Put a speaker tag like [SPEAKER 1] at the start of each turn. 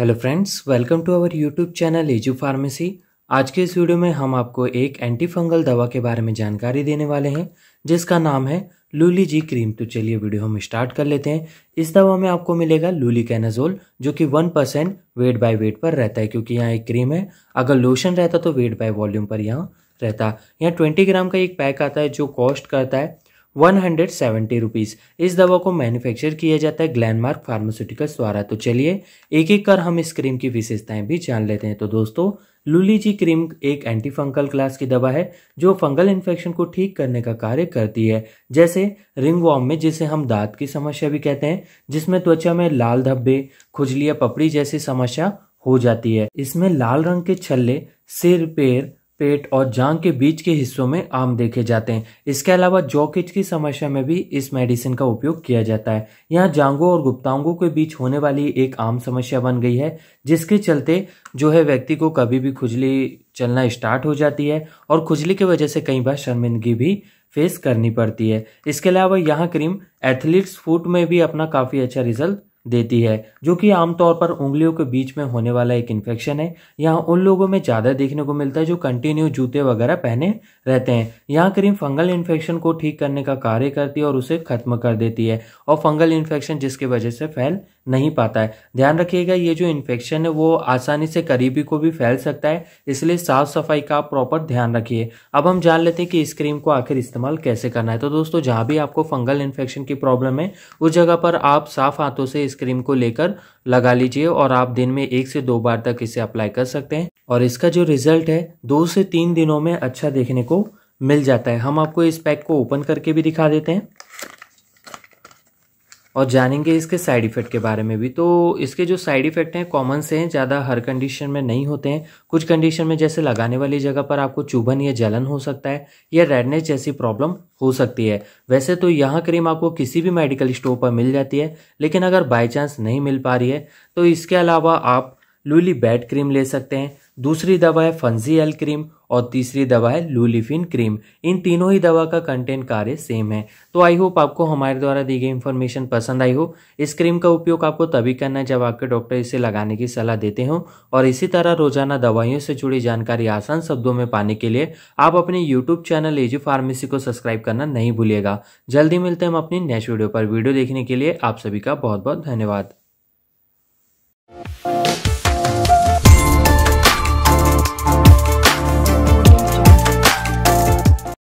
[SPEAKER 1] hello friends welcome to our YouTube channel edu pharmacy आज के इस वीडियो में हम आपको एक एंटी फंगल दवा के बारे में जानकारी देने वाले हैं जिसका नाम है लूली जी क्रीम तो चलिए वीडियो हम स्टार्ट कर लेते हैं इस दवा में आपको मिलेगा लूली कैनाजोल जो कि one percent weight by weight पर रहता है क्योंकि यहाँ एक क्रीम है अगर लोशन रहता तो वेट बाय वॉल्यूम पर यहाँ रहता यहाँ ट्वेंटी ग्राम का एक पैक आता है जो कॉस्ट करता है वन हंड्रेड सेवेंटी रुपीज़ इस दवा को मैन्युफैक्चर किया जाता है ग्लैनमार्क फार्मास्यूटिकल्स द्वारा तो चलिए एक एक कर हम इस क्रीम की विशेषताएं भी जान लेते हैं तो दोस्तों लुलीजी क्रीम एक एंटी फंगल क्लास की दवा है जो फंगल इन्फेक्शन को ठीक करने का कार्य करती है जैसे रिंग वॉर्म में जिसे हम दांत की समस्या भी कहते हैं जिसमें त्वचा में लाल धब्बे खुजली या पपड़ी जैसी समस्या हो जाती है इसमें लाल रंग के छल्ले सिर पेड़ पेट और जांग के बीच के हिस्सों में आम देखे जाते हैं इसके अलावा जॉकिच की समस्या में भी इस मेडिसिन का उपयोग किया जाता है यहाँ जांगों और गुप्तांगों के बीच होने वाली एक आम समस्या बन गई है जिसके चलते जो है व्यक्ति को कभी भी खुजली चलना स्टार्ट हो जाती है और खुजली की वजह से कई बार शर्मिंदगी भी फेस करनी पड़ती है इसके अलावा यहाँ क्रीम एथलीट्स फूट में भी अपना काफ़ी अच्छा रिजल्ट देती है जो कि आमतौर पर उंगलियों के बीच में होने वाला एक इन्फेक्शन है यहाँ उन लोगों में ज़्यादा देखने को मिलता है जो कंटिन्यू जूते वगैरह पहने रहते हैं यहाँ क्रीम फंगल इन्फेक्शन को ठीक करने का कार्य करती है और उसे खत्म कर देती है और फंगल इन्फेक्शन जिसकी वजह से फैल नहीं पाता है ध्यान रखिएगा ये जो इन्फेक्शन है वो आसानी से करीबी को भी फैल सकता है इसलिए साफ सफाई का प्रॉपर ध्यान रखिए अब हम जान लेते हैं कि इस क्रीम को आखिर इस्तेमाल कैसे करना है तो दोस्तों जहाँ भी आपको फंगल इन्फेक्शन की प्रॉब्लम है उस जगह पर आप साफ हाथों से इस क्रीम को लेकर लगा लीजिए और आप दिन में एक से दो बार तक इसे अप्लाई कर सकते हैं और इसका जो रिजल्ट है दो से तीन दिनों में अच्छा देखने को मिल जाता है हम आपको इस पैक को ओपन करके भी दिखा देते हैं और जानेंगे इसके साइड इफ़ेक्ट के बारे में भी तो इसके जो साइड इफ़ेक्ट हैं कॉमन से हैं ज़्यादा हर कंडीशन में नहीं होते हैं कुछ कंडीशन में जैसे लगाने वाली जगह पर आपको चुभन या जलन हो सकता है या रेडनेस जैसी प्रॉब्लम हो सकती है वैसे तो यह क्रीम आपको किसी भी मेडिकल स्टोर पर मिल जाती है लेकिन अगर बाई चांस नहीं मिल पा रही है तो इसके अलावा आप लूली बैड क्रीम ले सकते हैं दूसरी दवा है फंजी एल क्रीम और तीसरी दवा है लूलिफिन क्रीम इन तीनों ही दवा का कंटेंट कार्य सेम है तो आई होप आपको हमारे द्वारा दी गई इन्फॉर्मेशन पसंद आई हो इस क्रीम का उपयोग आपको तभी करना है जब आपके डॉक्टर इसे लगाने की सलाह देते हों और इसी तरह रोजाना दवाइयों से जुड़ी जानकारी आसान शब्दों में पाने के लिए आप अपने यूट्यूब चैनल एजी फार्मेसी को सब्सक्राइब करना नहीं भूलिएगा जल्दी मिलते हैं हम अपनी नेक्स्ट वीडियो पर वीडियो देखने के लिए आप सभी का बहुत बहुत धन्यवाद